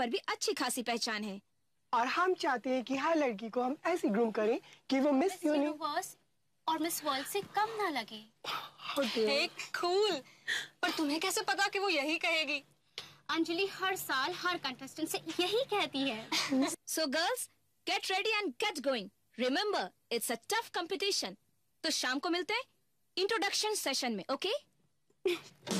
पर भी अच्छी खासी पहचान है और हम चाहते हैं कि हर लड़की को हम ऐसी ग्रूम करें कि वो मिस यूनिवर्स और मिस वर्ल्ड से कम ना लगे कूल oh पर तुम्हें कैसे पता कि वो यही कहेगी अंजलि हर साल हर कंटेस्टेंट से यही कहती है so girls get ready and get going remember it's a tough competition तो शाम को मिलते हैं इंट्रोडक्शन सेशन में ओके okay?